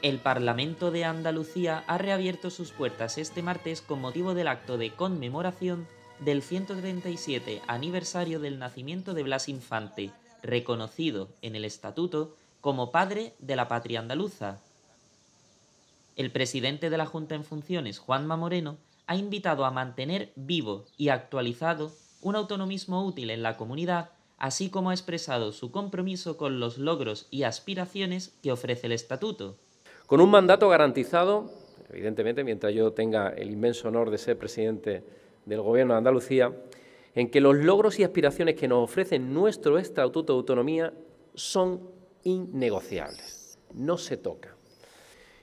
El Parlamento de Andalucía ha reabierto sus puertas este martes con motivo del acto de conmemoración del 137 aniversario del nacimiento de Blas Infante, reconocido en el Estatuto como padre de la patria andaluza. El presidente de la Junta en Funciones, Juanma Moreno, ha invitado a mantener vivo y actualizado un autonomismo útil en la comunidad, así como ha expresado su compromiso con los logros y aspiraciones que ofrece el Estatuto con un mandato garantizado, evidentemente, mientras yo tenga el inmenso honor de ser presidente del Gobierno de Andalucía, en que los logros y aspiraciones que nos ofrece nuestro Estatuto de Autonomía son innegociables, no se toca.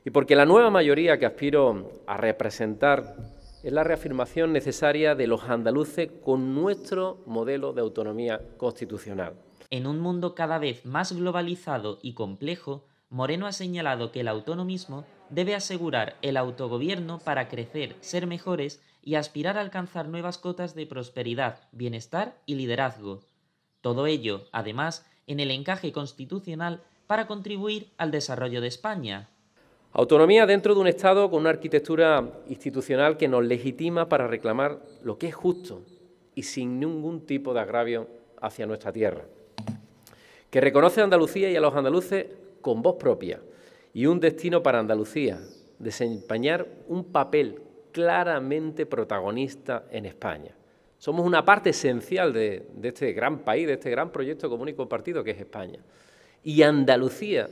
Y porque la nueva mayoría que aspiro a representar es la reafirmación necesaria de los andaluces con nuestro modelo de autonomía constitucional. En un mundo cada vez más globalizado y complejo, Moreno ha señalado que el autonomismo debe asegurar el autogobierno para crecer, ser mejores y aspirar a alcanzar nuevas cotas de prosperidad, bienestar y liderazgo. Todo ello, además, en el encaje constitucional para contribuir al desarrollo de España. Autonomía dentro de un Estado con una arquitectura institucional que nos legitima para reclamar lo que es justo y sin ningún tipo de agravio hacia nuestra tierra. Que reconoce a Andalucía y a los andaluces con voz propia y un destino para Andalucía, desempeñar un papel claramente protagonista en España. Somos una parte esencial de, este gran país, de este gran proyecto común y compartido que es España. Y Andalucía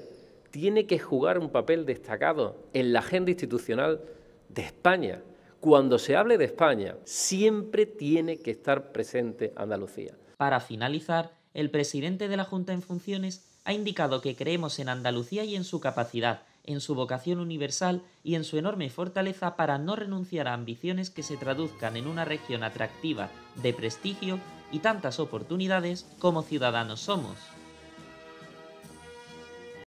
tiene que jugar un papel destacado en la agenda institucional de España. Cuando se hable de España, siempre tiene que estar presente Andalucía. Para finalizar, el presidente de la Junta en funciones ha indicado que creemos en Andalucía y en su capacidad, en su vocación universal y en su enorme fortaleza para no renunciar a ambiciones que se traduzcan en una región atractiva, de prestigio y tantas oportunidades como ciudadanos somos.